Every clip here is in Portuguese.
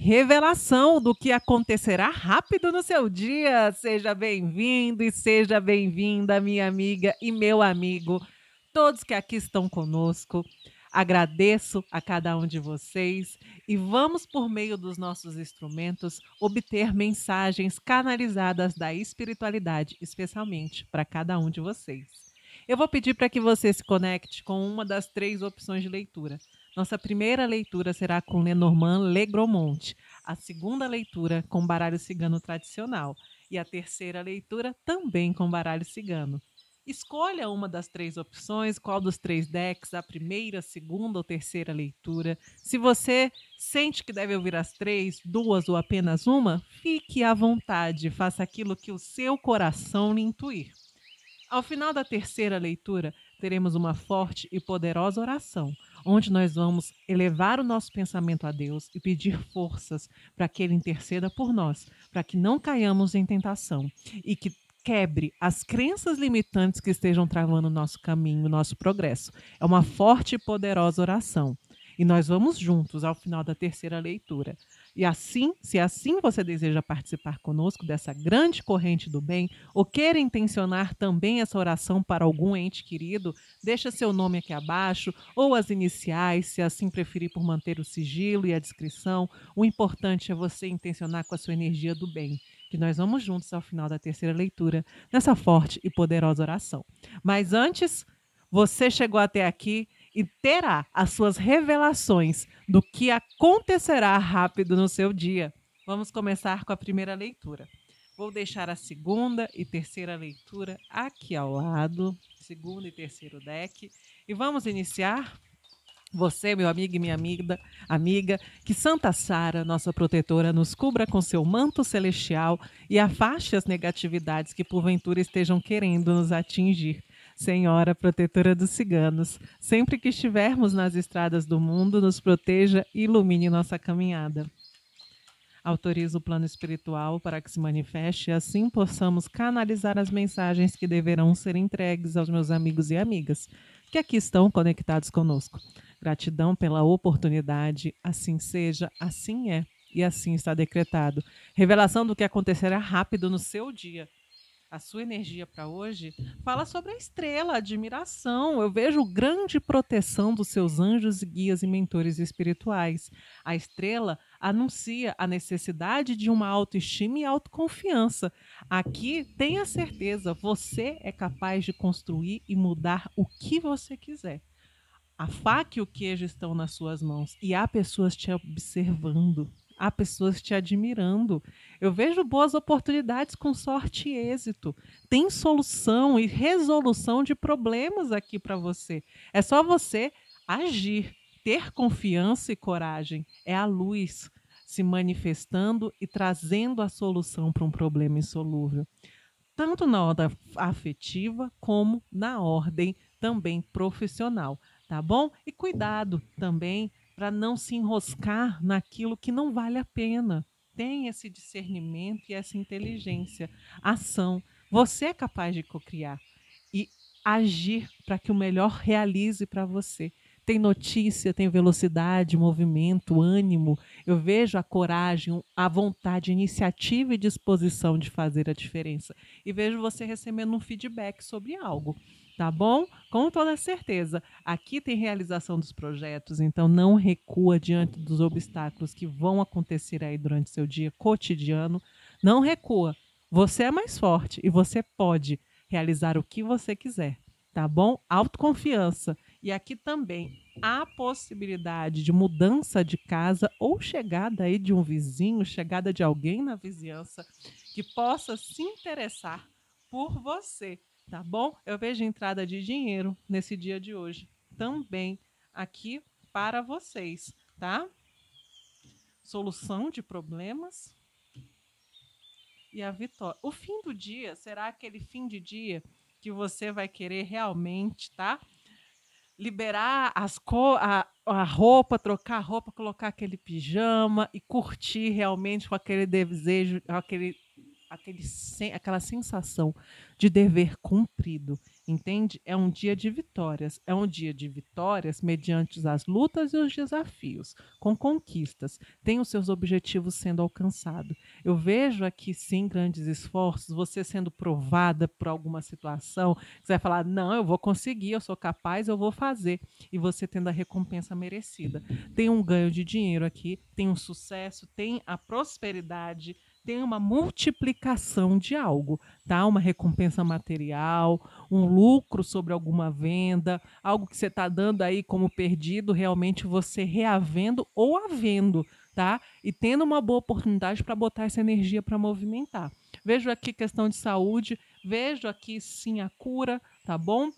revelação do que acontecerá rápido no seu dia. Seja bem-vindo e seja bem-vinda, minha amiga e meu amigo, todos que aqui estão conosco. Agradeço a cada um de vocês e vamos, por meio dos nossos instrumentos, obter mensagens canalizadas da espiritualidade, especialmente para cada um de vocês. Eu vou pedir para que você se conecte com uma das três opções de leitura. Nossa primeira leitura será com Lenormand Legromont, a segunda leitura com baralho cigano tradicional e a terceira leitura também com baralho cigano. Escolha uma das três opções, qual dos três decks, a primeira, segunda ou terceira leitura. Se você sente que deve ouvir as três, duas ou apenas uma, fique à vontade, faça aquilo que o seu coração lhe intuir. Ao final da terceira leitura, teremos uma forte e poderosa oração, onde nós vamos elevar o nosso pensamento a Deus e pedir forças para que Ele interceda por nós, para que não caiamos em tentação e que quebre as crenças limitantes que estejam travando o nosso caminho, o nosso progresso. É uma forte e poderosa oração. E nós vamos juntos ao final da terceira leitura. E assim, se assim você deseja participar conosco dessa grande corrente do bem, ou quer intencionar também essa oração para algum ente querido, deixa seu nome aqui abaixo, ou as iniciais, se assim preferir por manter o sigilo e a descrição. O importante é você intencionar com a sua energia do bem que nós vamos juntos ao final da terceira leitura nessa forte e poderosa oração. Mas antes, você chegou até aqui, e terá as suas revelações do que acontecerá rápido no seu dia. Vamos começar com a primeira leitura. Vou deixar a segunda e terceira leitura aqui ao lado, segundo e terceiro deck, e vamos iniciar você, meu amigo e minha amiga, amiga, que Santa Sara, nossa protetora, nos cubra com seu manto celestial e afaste as negatividades que porventura estejam querendo nos atingir. Senhora protetora dos ciganos, sempre que estivermos nas estradas do mundo, nos proteja e ilumine nossa caminhada. Autorizo o plano espiritual para que se manifeste e assim possamos canalizar as mensagens que deverão ser entregues aos meus amigos e amigas que aqui estão conectados conosco. Gratidão pela oportunidade, assim seja, assim é e assim está decretado. Revelação do que acontecerá rápido no seu dia a sua energia para hoje, fala sobre a estrela, a admiração. Eu vejo grande proteção dos seus anjos, guias e mentores espirituais. A estrela anuncia a necessidade de uma autoestima e autoconfiança. Aqui, tenha certeza, você é capaz de construir e mudar o que você quiser. A faca e o queijo estão nas suas mãos e há pessoas te observando há pessoas te admirando. Eu vejo boas oportunidades com sorte e êxito. Tem solução e resolução de problemas aqui para você. É só você agir, ter confiança e coragem. É a luz se manifestando e trazendo a solução para um problema insolúvel, tanto na ordem afetiva como na ordem também profissional, tá bom? E cuidado também para não se enroscar naquilo que não vale a pena. Tem esse discernimento e essa inteligência, ação. Você é capaz de cocriar e agir para que o melhor realize para você tem notícia, tem velocidade, movimento, ânimo. Eu vejo a coragem, a vontade, iniciativa e disposição de fazer a diferença. E vejo você recebendo um feedback sobre algo tá bom? Com toda certeza. Aqui tem realização dos projetos, então não recua diante dos obstáculos que vão acontecer aí durante seu dia cotidiano. Não recua. Você é mais forte e você pode realizar o que você quiser, tá bom? Autoconfiança. E aqui também há possibilidade de mudança de casa ou chegada aí de um vizinho, chegada de alguém na vizinhança que possa se interessar por você, tá bom? Eu vejo entrada de dinheiro nesse dia de hoje também aqui para vocês, tá? Solução de problemas e a vitória. O fim do dia será aquele fim de dia que você vai querer realmente, tá? liberar as co a, a roupa, trocar a roupa, colocar aquele pijama e curtir realmente com aquele desejo, aquele, aquele, aquela sensação de dever cumprido Entende? É um dia de vitórias. É um dia de vitórias mediante as lutas e os desafios, com conquistas. Tem os seus objetivos sendo alcançados. Eu vejo aqui, sim, grandes esforços, você sendo provada por alguma situação. Você vai falar: não, eu vou conseguir, eu sou capaz, eu vou fazer. E você tendo a recompensa merecida. Tem um ganho de dinheiro aqui, tem um sucesso, tem a prosperidade tem uma multiplicação de algo, tá? Uma recompensa material, um lucro sobre alguma venda, algo que você está dando aí como perdido, realmente você reavendo ou havendo, tá? E tendo uma boa oportunidade para botar essa energia para movimentar. Vejo aqui questão de saúde, vejo aqui sim a cura, tá bom?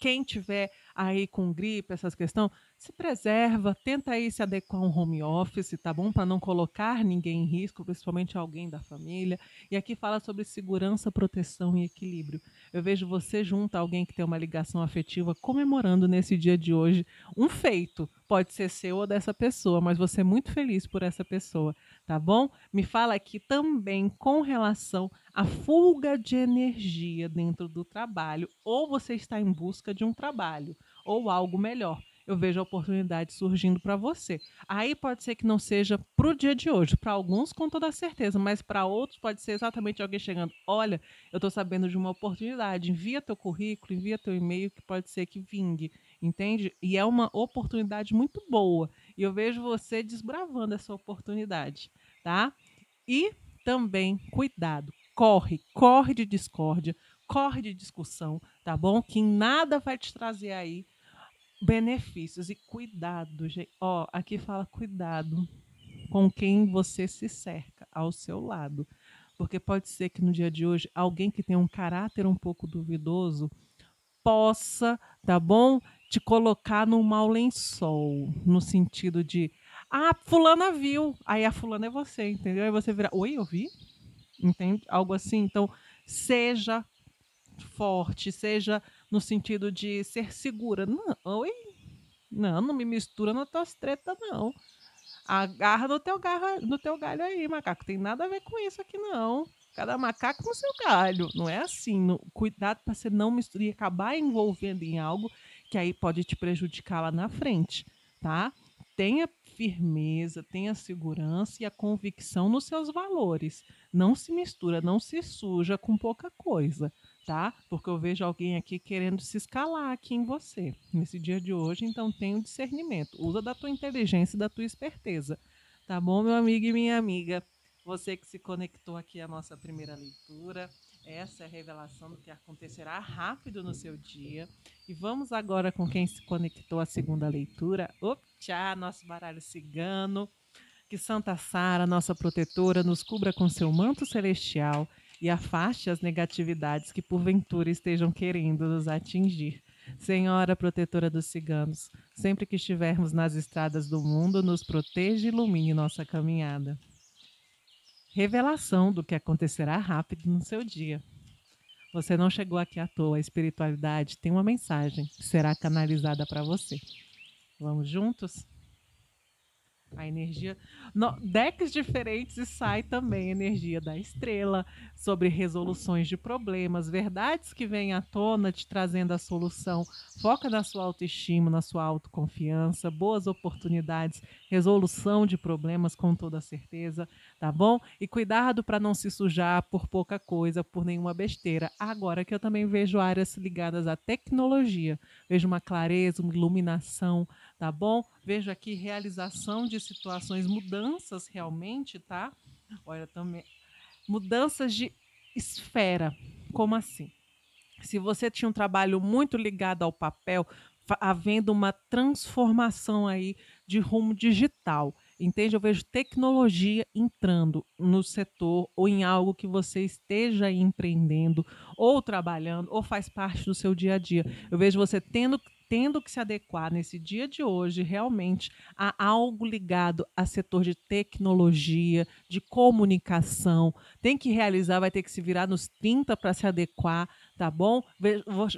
quem tiver aí com gripe, essas questões, se preserva, tenta aí se adequar a um home office, tá bom? Para não colocar ninguém em risco, principalmente alguém da família. E aqui fala sobre segurança, proteção e equilíbrio. Eu vejo você junto a alguém que tem uma ligação afetiva comemorando nesse dia de hoje um feito. Pode ser seu ou dessa pessoa, mas você é muito feliz por essa pessoa, tá bom? Me fala aqui também com relação à fuga de energia dentro do trabalho, ou você está em busca de um trabalho ou algo melhor. Eu vejo a oportunidade surgindo para você. Aí pode ser que não seja para o dia de hoje, para alguns com toda certeza, mas para outros pode ser exatamente alguém chegando. Olha, eu estou sabendo de uma oportunidade, envia teu currículo, envia teu e-mail, que pode ser que vingue, entende? E é uma oportunidade muito boa. E eu vejo você desbravando essa oportunidade, tá? E também, cuidado, corre, corre de discórdia, corre de discussão, tá bom? Que nada vai te trazer aí benefícios e cuidado, gente. Ó, aqui fala cuidado com quem você se cerca ao seu lado, porque pode ser que no dia de hoje alguém que tem um caráter um pouco duvidoso possa, tá bom, te colocar no mau lençol, no sentido de ah, fulana viu, aí a fulana é você, entendeu? Aí você vira, oi, eu vi? Entende? Algo assim. Então, seja forte, seja no sentido de ser segura. Não, oi? Não, não me mistura nas tuas treta, não. Agarra no teu, garra, no teu galho aí, macaco. Tem nada a ver com isso aqui, não. Cada macaco no seu galho. Não é assim. No, cuidado para você não misturar e acabar envolvendo em algo que aí pode te prejudicar lá na frente, tá? Tenha firmeza, tenha segurança e a convicção nos seus valores. Não se mistura, não se suja com pouca coisa tá? Porque eu vejo alguém aqui querendo se escalar aqui em você, nesse dia de hoje, então tenha um discernimento. Usa da tua inteligência e da tua esperteza, tá bom, meu amigo e minha amiga? Você que se conectou aqui à nossa primeira leitura, essa é a revelação do que acontecerá rápido no seu dia. E vamos agora com quem se conectou à segunda leitura. tchá, nosso baralho cigano. Que Santa Sara, nossa protetora, nos cubra com seu manto celestial e afaste as negatividades que porventura estejam querendo nos atingir. Senhora protetora dos ciganos, sempre que estivermos nas estradas do mundo, nos proteja e ilumine nossa caminhada. Revelação do que acontecerá rápido no seu dia. Você não chegou aqui à toa, a espiritualidade tem uma mensagem que será canalizada para você. Vamos juntos? a energia. No, decks diferentes e sai também energia da estrela, sobre resoluções de problemas, verdades que vêm à tona te trazendo a solução. Foca na sua autoestima, na sua autoconfiança, boas oportunidades, resolução de problemas com toda certeza, tá bom? E cuidado para não se sujar por pouca coisa, por nenhuma besteira. Agora que eu também vejo áreas ligadas à tecnologia, vejo uma clareza, uma iluminação tá bom? vejo aqui realização de situações, mudanças realmente, tá? Olha também mudanças de esfera. Como assim? Se você tinha um trabalho muito ligado ao papel, havendo uma transformação aí de rumo digital. Entende? Eu vejo tecnologia entrando no setor ou em algo que você esteja empreendendo ou trabalhando ou faz parte do seu dia a dia. Eu vejo você tendo que tendo que se adequar nesse dia de hoje realmente a algo ligado a setor de tecnologia, de comunicação. Tem que realizar, vai ter que se virar nos 30 para se adequar, tá bom?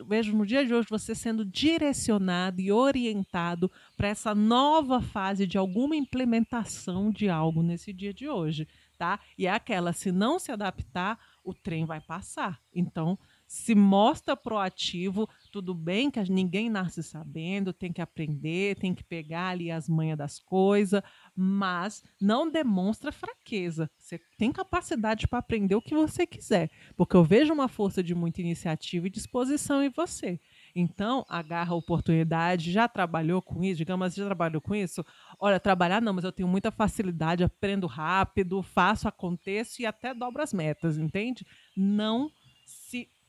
Vejo no dia de hoje você sendo direcionado e orientado para essa nova fase de alguma implementação de algo nesse dia de hoje, tá? E é aquela, se não se adaptar, o trem vai passar. Então, se mostra proativo. Tudo bem que ninguém nasce sabendo, tem que aprender, tem que pegar ali as manhas das coisas, mas não demonstra fraqueza. Você tem capacidade para aprender o que você quiser, porque eu vejo uma força de muita iniciativa e disposição em você. Então, agarra a oportunidade, já trabalhou com isso, digamos, assim, já trabalhou com isso? Olha, trabalhar não, mas eu tenho muita facilidade, aprendo rápido, faço, aconteço e até dobro as metas, entende? Não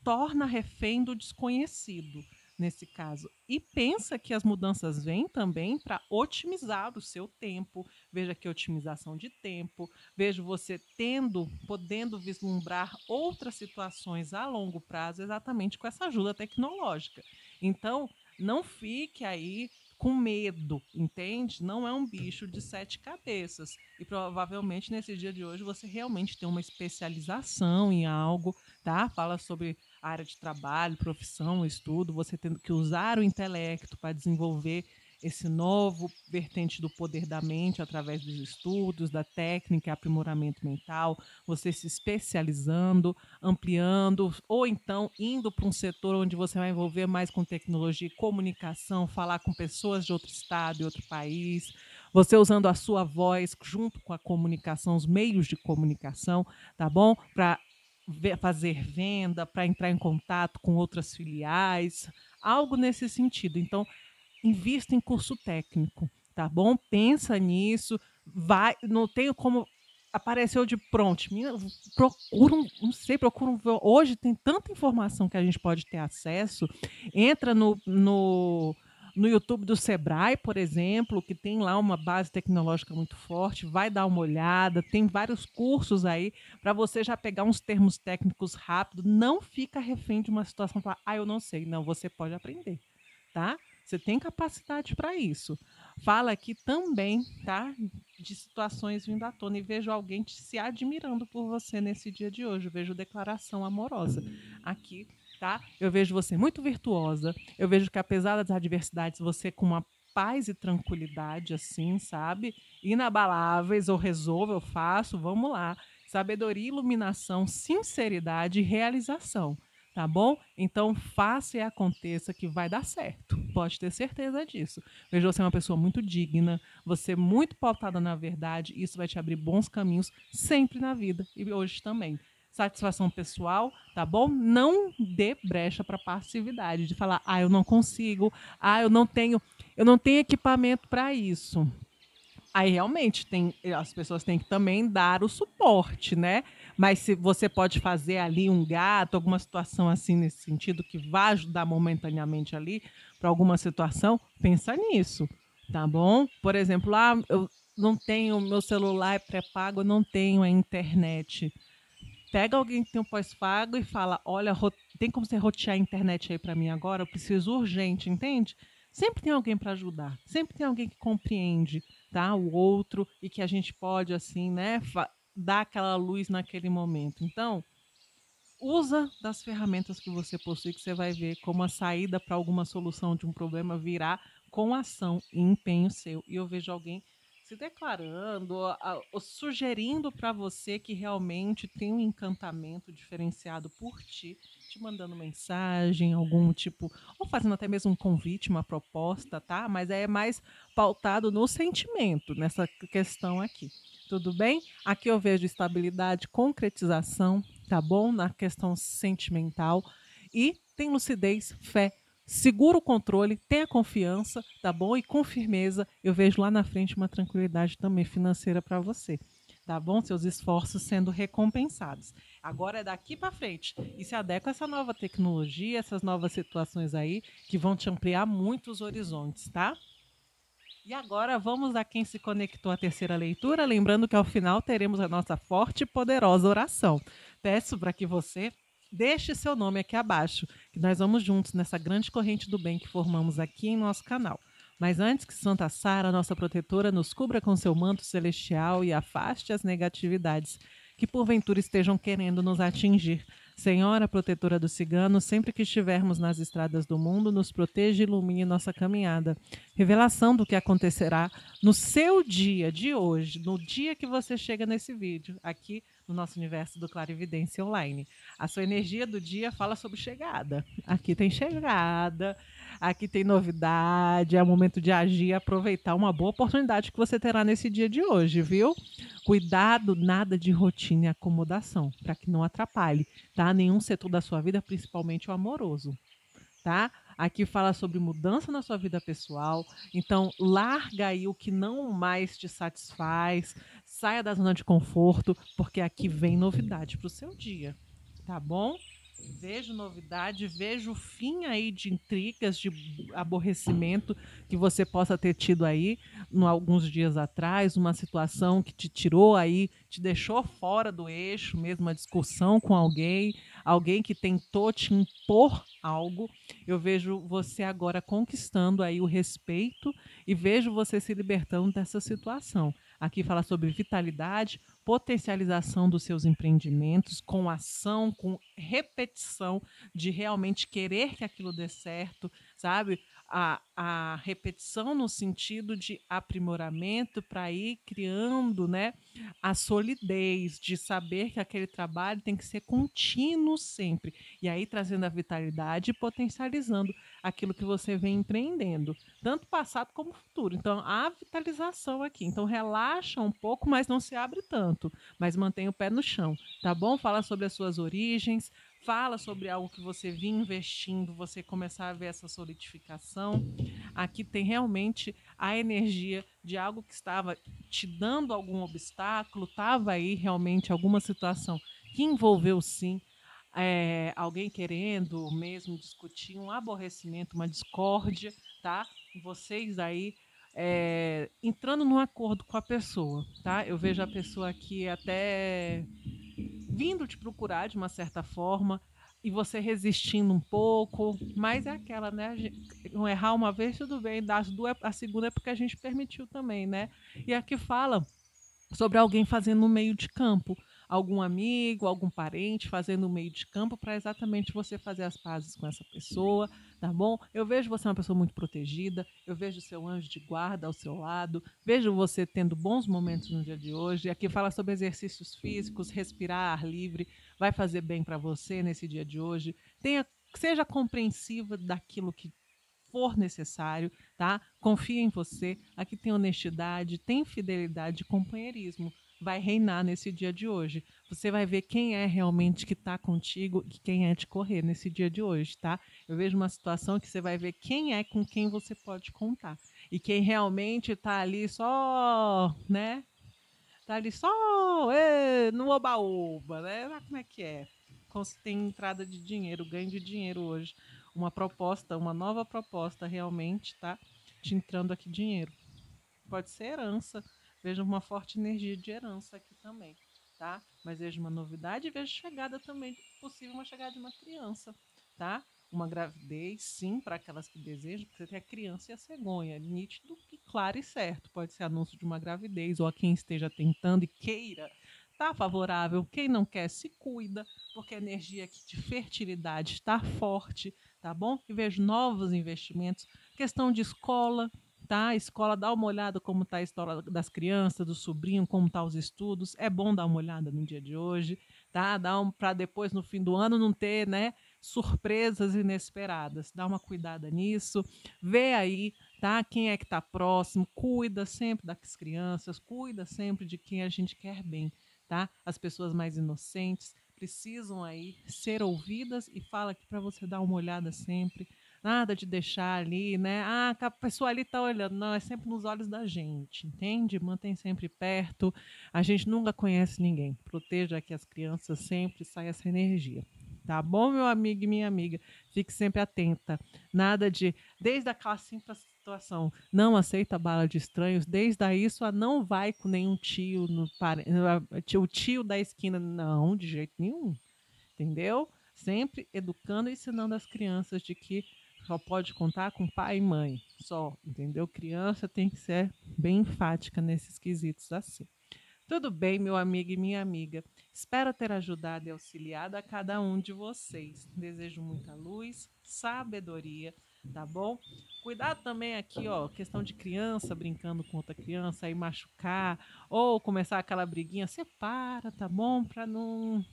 torna refém do desconhecido nesse caso. E pensa que as mudanças vêm também para otimizar o seu tempo. Veja que otimização de tempo, veja você tendo, podendo vislumbrar outras situações a longo prazo exatamente com essa ajuda tecnológica. Então, não fique aí com medo, entende? Não é um bicho de sete cabeças. E provavelmente nesse dia de hoje você realmente tem uma especialização em algo, tá? Fala sobre área de trabalho, profissão, estudo, você tendo que usar o intelecto para desenvolver esse novo vertente do poder da mente através dos estudos, da técnica, aprimoramento mental, você se especializando, ampliando, ou então indo para um setor onde você vai envolver mais com tecnologia e comunicação, falar com pessoas de outro estado e outro país, você usando a sua voz junto com a comunicação, os meios de comunicação, tá bom? Para fazer venda, para entrar em contato com outras filiais, algo nesse sentido. Então, invista em curso técnico, tá bom? Pensa nisso, vai, não tenho como apareceu de pronto. Minha, procura, um, não sei, procura um, hoje tem tanta informação que a gente pode ter acesso. Entra no, no no YouTube do Sebrae, por exemplo, que tem lá uma base tecnológica muito forte, vai dar uma olhada, tem vários cursos aí para você já pegar uns termos técnicos rápido, não fica refém de uma situação falar, ah, eu não sei, não, você pode aprender, tá? Você tem capacidade para isso. Fala aqui também, tá? De situações vindo à tona e vejo alguém se admirando por você nesse dia de hoje, vejo declaração amorosa. Aqui tá? Eu vejo você muito virtuosa. Eu vejo que apesar das adversidades, você com uma paz e tranquilidade assim, sabe? Inabaláveis, Eu resolvo, eu faço, vamos lá. Sabedoria, iluminação, sinceridade e realização, tá bom? Então faça e aconteça que vai dar certo. Pode ter certeza disso. Vejo você é uma pessoa muito digna, você muito pautada na verdade, isso vai te abrir bons caminhos sempre na vida e hoje também satisfação pessoal, tá bom? Não dê brecha para passividade, de falar: "Ah, eu não consigo, ah, eu não tenho, eu não tenho equipamento para isso". Aí realmente tem as pessoas têm que também dar o suporte, né? Mas se você pode fazer ali um gato, alguma situação assim nesse sentido que vá ajudar momentaneamente ali para alguma situação, pensa nisso, tá bom? Por exemplo, lá ah, eu não tenho meu celular é pré-pago, eu não tenho a internet pega alguém que tem um pós-pago e fala: olha, tem como você rotear a internet aí para mim agora? Eu preciso urgente, entende? Sempre tem alguém para ajudar, sempre tem alguém que compreende, tá? O outro e que a gente pode assim, né? Dar aquela luz naquele momento. Então, usa das ferramentas que você possui, que você vai ver como a saída para alguma solução de um problema virá com ação e empenho seu. E eu vejo alguém se declarando, sugerindo para você que realmente tem um encantamento diferenciado por ti, te mandando mensagem, algum tipo, ou fazendo até mesmo um convite, uma proposta, tá? Mas é mais pautado no sentimento, nessa questão aqui. Tudo bem? Aqui eu vejo estabilidade, concretização, tá bom? Na questão sentimental. E tem lucidez, fé segura o controle, tenha confiança, tá bom? E com firmeza, eu vejo lá na frente uma tranquilidade também financeira para você tá bom? Seus esforços sendo recompensados. Agora é daqui para frente e se adequa a essa nova tecnologia, essas novas situações aí que vão te ampliar muitos horizontes, tá? E agora vamos a quem se conectou à terceira leitura, lembrando que ao final teremos a nossa forte e poderosa oração. Peço para que você Deixe seu nome aqui abaixo, que nós vamos juntos nessa grande corrente do bem que formamos aqui em nosso canal. Mas antes que Santa Sara, nossa protetora, nos cubra com seu manto celestial e afaste as negatividades que porventura estejam querendo nos atingir, Senhora protetora do cigano, sempre que estivermos nas estradas do mundo, nos proteja e ilumine nossa caminhada. Revelação do que acontecerá no seu dia de hoje, no dia que você chega nesse vídeo, aqui no nosso universo do Clarividência Online. A sua energia do dia fala sobre chegada. Aqui tem chegada. Aqui tem novidade, é o momento de agir e aproveitar uma boa oportunidade que você terá nesse dia de hoje, viu? Cuidado, nada de rotina e acomodação, para que não atrapalhe, tá? Nenhum setor da sua vida, principalmente o amoroso, tá? Aqui fala sobre mudança na sua vida pessoal. Então, larga aí o que não mais te satisfaz, saia da zona de conforto, porque aqui vem novidade para o seu dia, tá bom? Vejo novidade, vejo fim aí de intrigas, de aborrecimento que você possa ter tido aí no, alguns dias atrás, uma situação que te tirou aí, te deixou fora do eixo, mesmo uma discussão com alguém, alguém que tentou te impor algo. Eu vejo você agora conquistando aí o respeito e vejo você se libertando dessa situação aqui falar sobre vitalidade, potencialização dos seus empreendimentos, com ação, com repetição, de realmente querer que aquilo dê certo, sabe? a, a repetição no sentido de aprimoramento para ir criando né, a solidez de saber que aquele trabalho tem que ser contínuo sempre. E aí trazendo a vitalidade e potencializando aquilo que você vem empreendendo, tanto passado como futuro. Então, há vitalização aqui. Então, relaxa um pouco, mas não se abre tanto, mas mantém o pé no chão, tá bom? Fala sobre as suas origens, fala sobre algo que você vinha investindo, você começar a ver essa solidificação. Aqui tem realmente a energia de algo que estava te dando algum obstáculo, estava aí realmente alguma situação que envolveu sim é, alguém querendo mesmo discutir um aborrecimento, uma discórdia, tá? Vocês aí é, entrando num acordo com a pessoa, tá? Eu vejo a pessoa aqui até vindo te procurar de uma certa forma e você resistindo um pouco, mas é aquela, né? Não errar uma vez, tudo bem, das duas, a segunda é porque a gente permitiu também, né? E aqui fala sobre alguém fazendo no meio de campo algum amigo, algum parente fazendo o meio de campo para exatamente você fazer as pazes com essa pessoa, tá bom? Eu vejo você uma pessoa muito protegida, eu vejo seu anjo de guarda ao seu lado, vejo você tendo bons momentos no dia de hoje. Aqui fala sobre exercícios físicos, respirar ar livre, vai fazer bem para você nesse dia de hoje. Tenha, seja compreensiva daquilo que for necessário, tá? Confia em você. Aqui tem honestidade, tem fidelidade e companheirismo vai reinar nesse dia de hoje. Você vai ver quem é realmente que está contigo e quem é de correr nesse dia de hoje, tá? Eu vejo uma situação que você vai ver quem é com quem você pode contar e quem realmente está ali só, né? Está ali só ê, no oba-oba, né? Ah, como é que é? Tem entrada de dinheiro, ganho de dinheiro hoje. Uma proposta, uma nova proposta realmente, tá? Te entrando aqui dinheiro. Pode ser herança, Vejo uma forte energia de herança aqui também, tá? Mas vejo uma novidade e vejo chegada também, possível uma chegada de uma criança, tá? Uma gravidez, sim, para aquelas que desejam, porque você tem a criança e a cegonha, é nítido e claro e certo. Pode ser anúncio de uma gravidez ou a quem esteja tentando e queira tá? favorável, quem não quer se cuida, porque a energia aqui de fertilidade está forte, tá bom? E vejo novos investimentos, questão de escola, tá? A escola dá uma olhada como está a história das crianças, do sobrinho, como estão tá os estudos. É bom dar uma olhada no dia de hoje, tá? Dá um para depois no fim do ano não ter, né? Surpresas inesperadas. Dá uma cuidada nisso. Vê aí, tá? Quem é que está próximo? Cuida sempre das crianças. Cuida sempre de quem a gente quer bem, tá? As pessoas mais inocentes precisam aí ser ouvidas e fala aqui para você dar uma olhada sempre nada de deixar ali, né? Ah, a pessoa ali está olhando. Não, é sempre nos olhos da gente, entende? Mantém sempre perto. A gente nunca conhece ninguém. Proteja aqui as crianças sempre, sai essa energia. Tá bom, meu amigo e minha amiga? Fique sempre atenta. Nada de. Desde aquela simples situação, não aceita bala de estranhos, desde aí só não vai com nenhum tio, no, eh, o tio da esquina, não, de jeito nenhum. Entendeu? Sempre educando e ensinando as crianças de que só pode contar com pai e mãe, só, entendeu? Criança tem que ser bem enfática nesses quesitos assim. Tudo bem, meu amigo e minha amiga. Espero ter ajudado e auxiliado a cada um de vocês. Desejo muita luz, sabedoria, tá bom? Cuidado também aqui, ó, questão de criança brincando com outra criança aí machucar ou começar aquela briguinha, separa, tá bom? Para não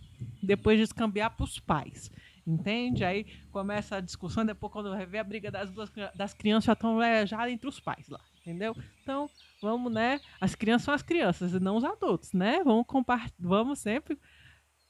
depois descambiar para os pais entende? Aí começa a discussão, depois quando rever a briga das duas das crianças já estão já entre os pais lá, entendeu? Então, vamos, né? As crianças são as crianças e não os adultos, né? Vamos compart... vamos sempre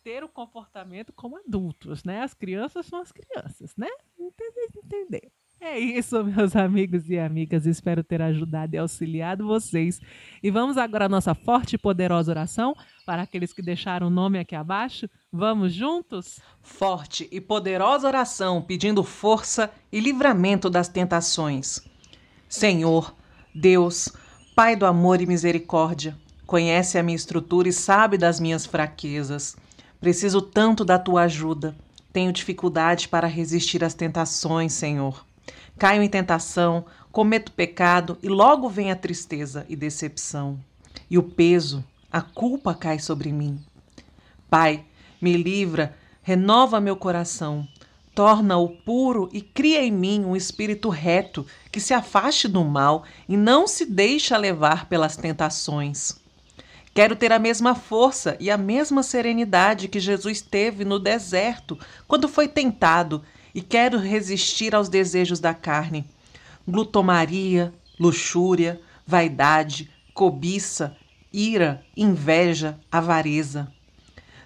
ter o comportamento como adultos, né? As crianças são as crianças, né? Entender. É isso, meus amigos e amigas. Espero ter ajudado e auxiliado vocês. E vamos agora à nossa forte e poderosa oração para aqueles que deixaram o nome aqui abaixo. Vamos juntos? Forte e poderosa oração pedindo força e livramento das tentações. Senhor, Deus, Pai do amor e misericórdia, conhece a minha estrutura e sabe das minhas fraquezas. Preciso tanto da tua ajuda. Tenho dificuldade para resistir às tentações, Senhor caio em tentação, cometo pecado e logo vem a tristeza e decepção. E o peso, a culpa cai sobre mim. Pai, me livra, renova meu coração, torna-o puro e cria em mim um espírito reto que se afaste do mal e não se deixa levar pelas tentações. Quero ter a mesma força e a mesma serenidade que Jesus teve no deserto quando foi tentado e quero resistir aos desejos da carne. Glutomaria, luxúria, vaidade, cobiça, ira, inveja, avareza.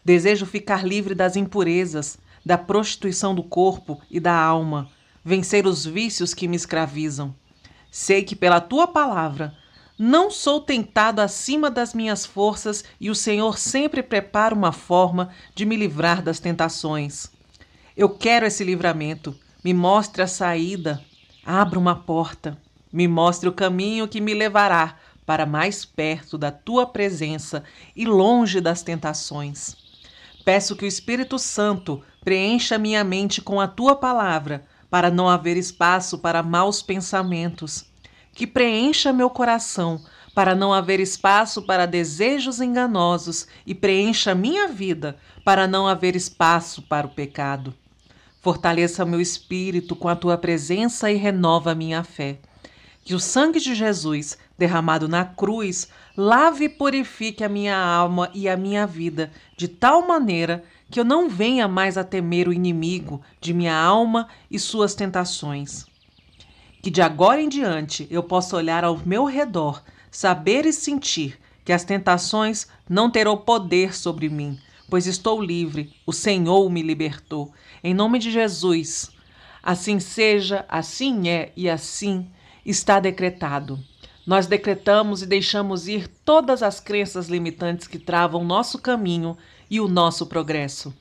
Desejo ficar livre das impurezas, da prostituição do corpo e da alma, vencer os vícios que me escravizam. Sei que pela tua palavra não sou tentado acima das minhas forças e o Senhor sempre prepara uma forma de me livrar das tentações. Eu quero esse livramento. Me mostre a saída. Abra uma porta. Me mostre o caminho que me levará para mais perto da tua presença e longe das tentações. Peço que o Espírito Santo preencha minha mente com a tua palavra, para não haver espaço para maus pensamentos. Que preencha meu coração, para não haver espaço para desejos enganosos, e preencha minha vida, para não haver espaço para o pecado. Fortaleça meu espírito com a tua presença e renova minha fé. Que o sangue de Jesus, derramado na cruz, lave e purifique a minha alma e a minha vida, de tal maneira que eu não venha mais a temer o inimigo de minha alma e suas tentações. Que de agora em diante eu possa olhar ao meu redor, saber e sentir que as tentações não terão poder sobre mim, pois estou livre, o Senhor me libertou. Em nome de Jesus. Assim seja, assim é e assim está decretado. Nós decretamos e deixamos ir todas as crenças limitantes que travam nosso caminho e o nosso progresso.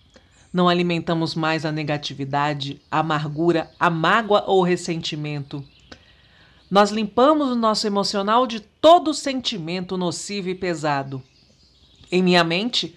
Não alimentamos mais a negatividade, a amargura, a mágoa ou ressentimento. Nós limpamos o nosso emocional de todo sentimento nocivo e pesado. Em minha mente,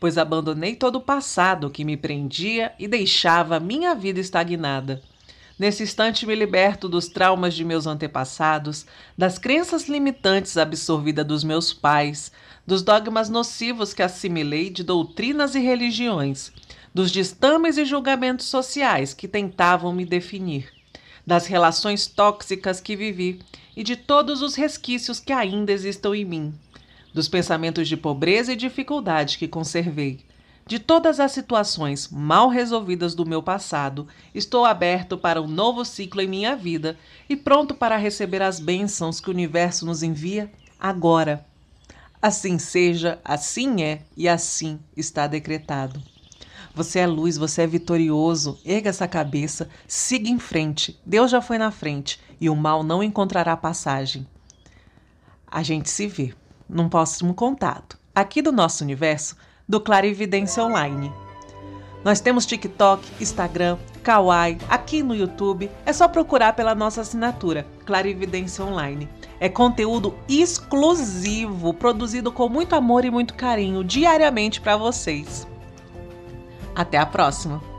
pois abandonei todo o passado que me prendia e deixava minha vida estagnada. Nesse instante me liberto dos traumas de meus antepassados, das crenças limitantes absorvidas dos meus pais, dos dogmas nocivos que assimilei de doutrinas e religiões, dos destames e julgamentos sociais que tentavam me definir, das relações tóxicas que vivi e de todos os resquícios que ainda existam em mim dos pensamentos de pobreza e dificuldade que conservei. De todas as situações mal resolvidas do meu passado, estou aberto para um novo ciclo em minha vida e pronto para receber as bênçãos que o universo nos envia agora. Assim seja, assim é e assim está decretado. Você é luz, você é vitorioso. Erga essa cabeça, siga em frente. Deus já foi na frente e o mal não encontrará passagem. A gente se vê num próximo contato, aqui do nosso universo, do Clarividência Online. Nós temos TikTok, Instagram, Kawai, aqui no YouTube. É só procurar pela nossa assinatura, Clarividência Online. É conteúdo exclusivo, produzido com muito amor e muito carinho diariamente para vocês. Até a próxima!